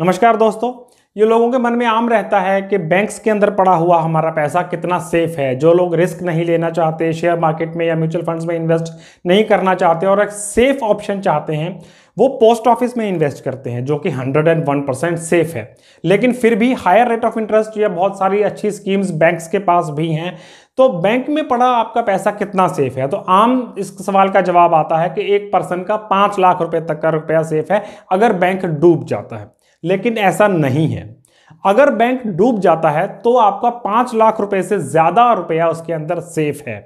नमस्कार दोस्तों ये लोगों के मन में आम रहता है कि बैंक्स के अंदर पड़ा हुआ हमारा पैसा कितना सेफ है जो लोग रिस्क नहीं लेना चाहते शेयर मार्केट में या म्यूचुअल फंड्स में इन्वेस्ट नहीं करना चाहते और एक सेफ ऑप्शन चाहते हैं वो पोस्ट ऑफिस में इन्वेस्ट करते हैं जो कि 101 परसेंट सेफ है लेकिन फिर भी हायर रेट ऑफ इंटरेस्ट या बहुत सारी अच्छी स्कीम्स बैंक्स के पास भी हैं तो बैंक में पड़ा आपका पैसा कितना सेफ है तो आम इस सवाल का जवाब आता है कि एक पर्सन का पाँच लाख रुपए तक का रुपया सेफ है अगर बैंक डूब जाता है लेकिन ऐसा नहीं है अगर बैंक डूब जाता है तो आपका पांच लाख रुपए से ज़्यादा रुपया उसके अंदर सेफ है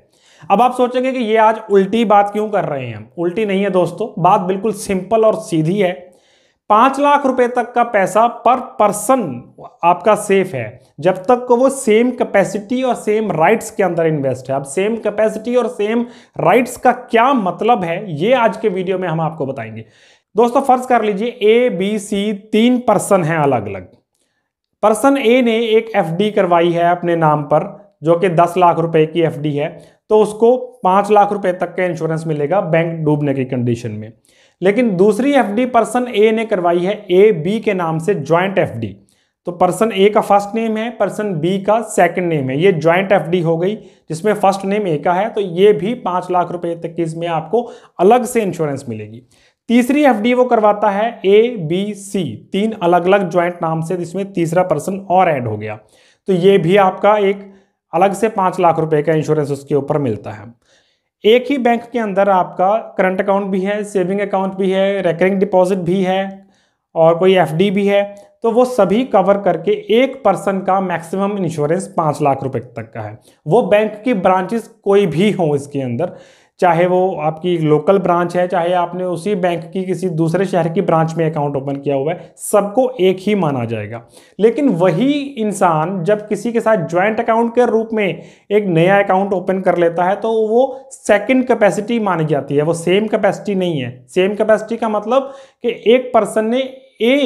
अब आप सोचेंगे कि ये आज उल्टी बात क्यों कर रहे हैं उल्टी नहीं है दोस्तों बात बिल्कुल सिंपल और सीधी है पांच लाख रुपए तक का पैसा पर पर्सन आपका सेफ है जब तक वो सेम कैपेसिटी और सेम राइट्स के अंदर इन्वेस्ट है अब सेम कैपेसिटी और सेम राइट्स का क्या मतलब है ये आज के वीडियो में हम आपको बताएंगे दोस्तों फर्ज कर लीजिए ए बी सी तीन पर्सन हैं अलग अलग पर्सन ए ने एक डी करवाई है अपने नाम पर जो कि दस लाख रुपए की डी है तो उसको पांच लाख रुपए तक का इंश्योरेंस मिलेगा बैंक डूबने की कंडीशन में लेकिन दूसरी डी पर्सन ए ने करवाई है ए बी के नाम से ज्वाइंट डी तो पर्सन ए का फर्स्ट नेम है पर्सन बी का सेकंड नेम है ये ज्वाइंट एफडी हो गई जिसमें फर्स्ट नेम ए का है तो ये भी पांच लाख रुपए तक की इसमें आपको अलग से इंश्योरेंस मिलेगी तीसरी एफडी वो करवाता है ए बी सी तीन अलग अलग ज्वाइंट नाम से जिसमें तीसरा पर्सन और ऐड हो गया तो ये भी आपका एक अलग से पांच लाख रुपए का इंश्योरेंस उसके ऊपर मिलता है एक ही बैंक के अंदर आपका करंट अकाउंट भी है सेविंग अकाउंट भी है रेकरिंग डिपॉजिट भी है और कोई एफडी भी है तो वो सभी कवर करके एक पर्सन का मैक्सिमम इंश्योरेंस पाँच लाख रुपए तक का है वो बैंक की ब्रांचेस कोई भी हो इसके अंदर चाहे वो आपकी लोकल ब्रांच है चाहे आपने उसी बैंक की किसी दूसरे शहर की ब्रांच में अकाउंट ओपन किया हुआ है सबको एक ही माना जाएगा लेकिन वही इंसान जब किसी के साथ ज्वाइंट अकाउंट के रूप में एक नया अकाउंट ओपन कर लेता है तो वो सेकंड कैपेसिटी मानी जाती है वो सेम कैपेसिटी नहीं है सेम कैपेसिटी का मतलब कि एक पर्सन ने ए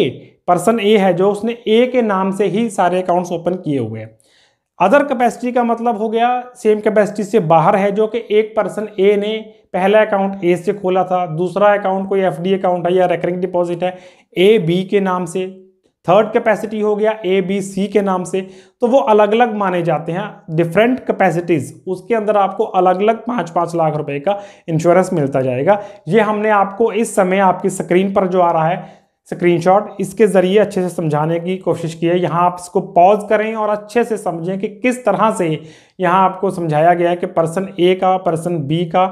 पर्सन ए है जो उसने ए के नाम से ही सारे अकाउंट्स ओपन किए हुए हैं अदर कैपेसिटी का मतलब हो गया सेम कैपेसिटी से बाहर है जो कि एक पर्सन ए ने पहला अकाउंट ए से खोला था दूसरा अकाउंट कोई एफडी अकाउंट है या रेकरिंग डिपॉजिट है ए बी के नाम से थर्ड कैपेसिटी हो गया ए बी सी के नाम से तो वो अलग अलग माने जाते हैं डिफरेंट कैपेसिटीज़ उसके अंदर आपको अलग अलग पाँच पाँच लाख रुपए का इंश्योरेंस मिलता जाएगा ये हमने आपको इस समय आपकी स्क्रीन पर जो आ रहा है स्क्रीनशॉट इसके ज़रिए अच्छे से समझाने की कोशिश की है यहाँ आप इसको पॉज करें और अच्छे से समझें कि किस तरह से यहाँ आपको समझाया गया है कि पर्सन ए का पर्सन बी का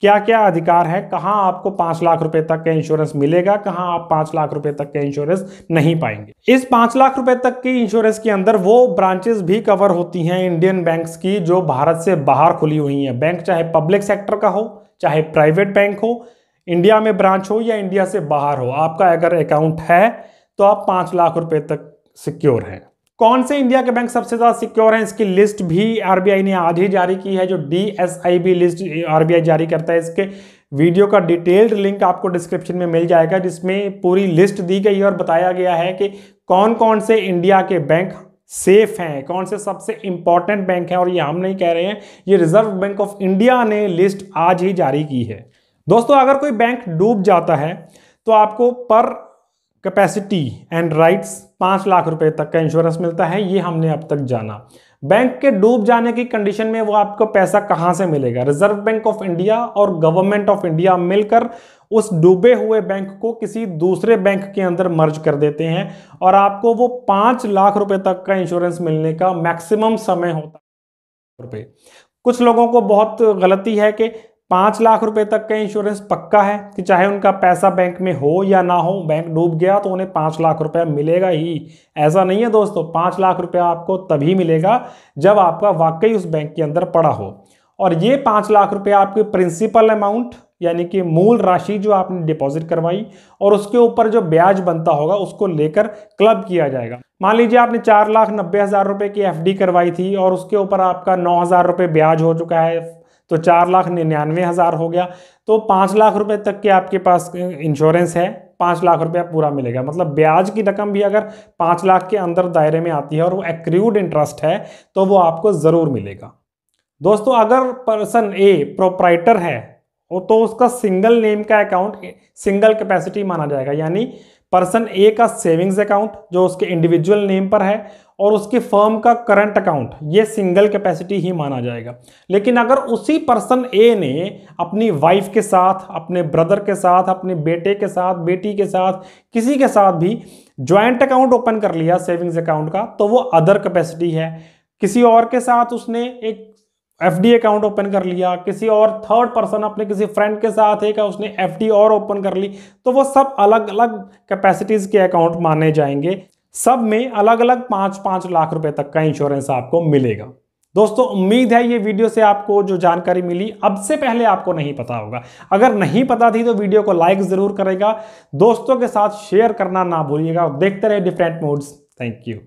क्या क्या अधिकार है कहाँ आपको पाँच लाख रुपए तक का इंश्योरेंस मिलेगा कहाँ आप पाँच लाख रुपए तक का इंश्योरेंस नहीं पाएंगे इस पाँच लाख रुपए तक के इंश्योरेंस के अंदर वो ब्रांचेस भी कवर होती हैं इंडियन बैंक्स की जो भारत से बाहर खुली हुई हैं बैंक चाहे पब्लिक सेक्टर का हो चाहे प्राइवेट बैंक हो इंडिया में ब्रांच हो या इंडिया से बाहर हो आपका अगर अकाउंट है तो आप पांच लाख रुपए तक सिक्योर हैं कौन से इंडिया के बैंक सबसे ज़्यादा सिक्योर हैं इसकी लिस्ट भी आरबीआई ने आज ही जारी की है जो डी लिस्ट आरबीआई जारी करता है इसके वीडियो का डिटेल्ड लिंक आपको डिस्क्रिप्शन में मिल जाएगा जिसमें पूरी लिस्ट दी गई है और बताया गया है कि कौन कौन से इंडिया के बैंक सेफ हैं कौन से सबसे इंपॉर्टेंट बैंक हैं और ये हम नहीं कह रहे हैं ये रिजर्व बैंक ऑफ इंडिया ने लिस्ट आज ही जारी की है दोस्तों अगर कोई बैंक डूब जाता है तो आपको पर कैपेसिटी एंड राइट्स पांच लाख रुपए तक का इंश्योरेंस मिलता है ये हमने अब तक जाना बैंक के डूब जाने की कंडीशन में वो आपको पैसा कहां से मिलेगा रिजर्व बैंक ऑफ इंडिया और गवर्नमेंट ऑफ इंडिया मिलकर उस डूबे हुए बैंक को किसी दूसरे बैंक के अंदर मर्ज कर देते हैं और आपको वो पांच लाख रुपए तक का इंश्योरेंस मिलने का मैक्सिमम समय होता है रुपए कुछ लोगों को बहुत गलती है कि पांच लाख रुपए तक का इंश्योरेंस पक्का है कि चाहे उनका पैसा बैंक में हो या ना हो बैंक डूब गया तो उन्हें पांच लाख रुपया मिलेगा ही ऐसा नहीं है दोस्तों पांच लाख रुपया आपको तभी मिलेगा जब आपका वाकई उस बैंक के अंदर पड़ा हो और ये पांच लाख रुपया आपके प्रिंसिपल अमाउंट यानी कि मूल राशि जो आपने डिपॉजिट करवाई और उसके ऊपर जो ब्याज बनता होगा उसको लेकर क्लब किया जाएगा मान लीजिए आपने चार लाख नब्बे हज़ार रुपए की एफडी करवाई थी और उसके ऊपर आपका नौ हज़ार रुपये ब्याज हो चुका है तो चार लाख निन्यानवे हज़ार हो गया तो पाँच लाख रुपए तक के आपके पास इंश्योरेंस है पाँच लाख रुपया पूरा मिलेगा मतलब ब्याज की रकम भी अगर पाँच लाख के अंदर दायरे में आती है और वो एक्रूड इंटरेस्ट है तो वो आपको ज़रूर मिलेगा दोस्तों अगर पर्सन ए प्रोपराइटर है तो उसका सिंगल नेम का अकाउंट सिंगल कैपेसिटी माना जाएगा यानी पर्सन ए का सेविंग्स अकाउंट जो उसके इंडिविजुअल नेम पर है और उसके फर्म का करंट अकाउंट ये सिंगल कैपेसिटी ही माना जाएगा लेकिन अगर उसी पर्सन ए ने अपनी वाइफ के साथ अपने ब्रदर के साथ अपने बेटे के साथ बेटी के साथ किसी के साथ भी ज्वाइंट अकाउंट ओपन कर लिया सेविंग्स अकाउंट का तो वो अदर कैपेसिटी है किसी और के साथ उसने एक एफ डी अकाउंट ओपन कर लिया किसी और थर्ड पर्सन अपने किसी फ्रेंड के साथ एक उसने एफ डी और ओपन कर ली तो वो सब अलग अलग कैपेसिटीज़ के अकाउंट माने जाएंगे सब में अलग अलग पाँच पाँच लाख रुपए तक का इंश्योरेंस आपको मिलेगा दोस्तों उम्मीद है ये वीडियो से आपको जो जानकारी मिली अब से पहले आपको नहीं पता होगा अगर नहीं पता थी तो वीडियो को लाइक ज़रूर करेगा दोस्तों के साथ शेयर करना ना भूलिएगा देखते रहे डिफरेंट मोड्स थैंक यू